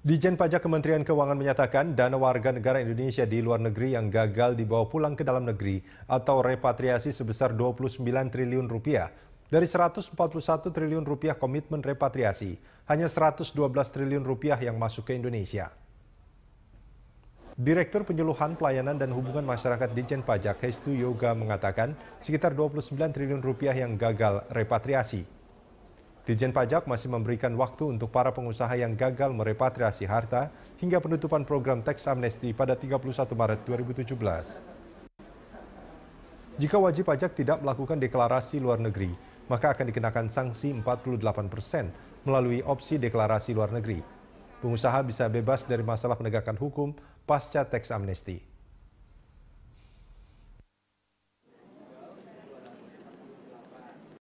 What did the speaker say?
Dijen Pajak Kementerian Keuangan menyatakan dana warga negara Indonesia di luar negeri yang gagal dibawa pulang ke dalam negeri atau repatriasi sebesar 29 triliun rupiah. Dari 141 triliun rupiah komitmen repatriasi, hanya 112 triliun rupiah yang masuk ke Indonesia. Direktur Penyuluhan Pelayanan dan Hubungan Masyarakat Dijen Pajak, Hestu Yoga, mengatakan sekitar 29 triliun rupiah yang gagal repatriasi. Dijen Pajak masih memberikan waktu untuk para pengusaha yang gagal merepatriasi harta hingga penutupan program teks amnesti pada 31 Maret 2017. Jika wajib pajak tidak melakukan deklarasi luar negeri, maka akan dikenakan sanksi 48 persen melalui opsi deklarasi luar negeri. Pengusaha bisa bebas dari masalah penegakan hukum pasca teks amnesti.